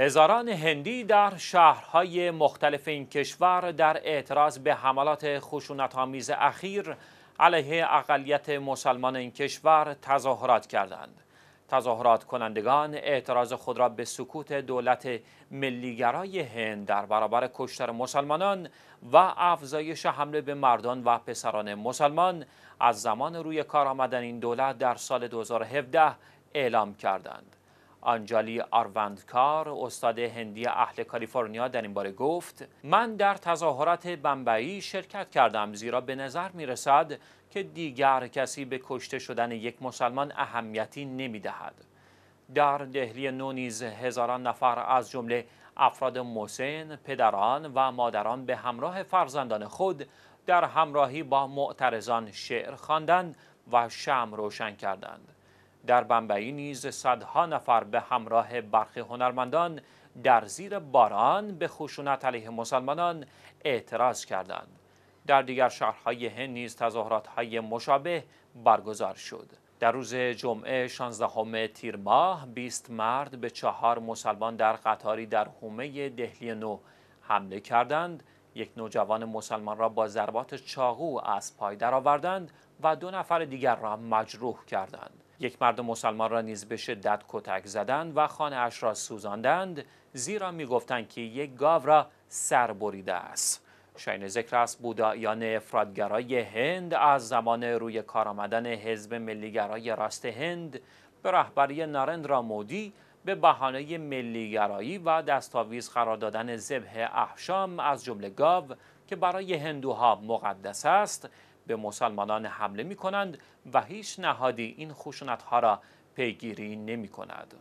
هزاران هندی در شهرهای مختلف این کشور در اعتراض به حملات خشونت‌آمیز اخیر علیه اقلیت مسلمان این کشور تظاهرات کردند. تظاهرات کنندگان اعتراض خود را به سکوت دولت ملیگرای هند در برابر کشتار مسلمانان و افزایش حمله به مردان و پسران مسلمان از زمان روی کار آمدن این دولت در سال 2017 اعلام کردند. آنجالی آروندکار استاد هندی اهل کالیفرنیا در این باره گفت من در تظاهرات بمبئی شرکت کردم زیرا به نظر می رسد که دیگر کسی به کشته شدن یک مسلمان اهمیتی نمی دهد. در دهلی نو نیز هزاران نفر از جمله افراد مسن، پدران و مادران به همراه فرزندان خود در همراهی با معترضان شعر خواندند و شم روشن کردند. در بمبئی نیز صدها نفر به همراه برخی هنرمندان در زیر باران به خشونت علیه مسلمانان اعتراض کردند. در دیگر شهرهای هند نیز های مشابه برگزار شد. در روز جمعه 16 تیر ماه 20 مرد به چهار مسلمان در قطاری در حومه دهلی نو حمله کردند یک نوجوان مسلمان را با ضربات چاقو از پای درآوردند و دو نفر دیگر را مجروح کردند یک مرد مسلمان را نیز به شدت کتک زدند و خانه اش را سوزاندند زیرا گفتند که یک گاو را سر بریده است شاین ذکر است بودایان افرادگرای هند از زمان روی کار آمدن حزب ملیگرای راست هند به رهبری نارندرا مودی به بهانه ملیگرایی و دستاویز قرار دادن ذبح احشام از جمله گاو که برای هندوها مقدس است به مسلمانان حمله می کنند و هیچ نهادی این خشونت ها را پیگیری نمی کند.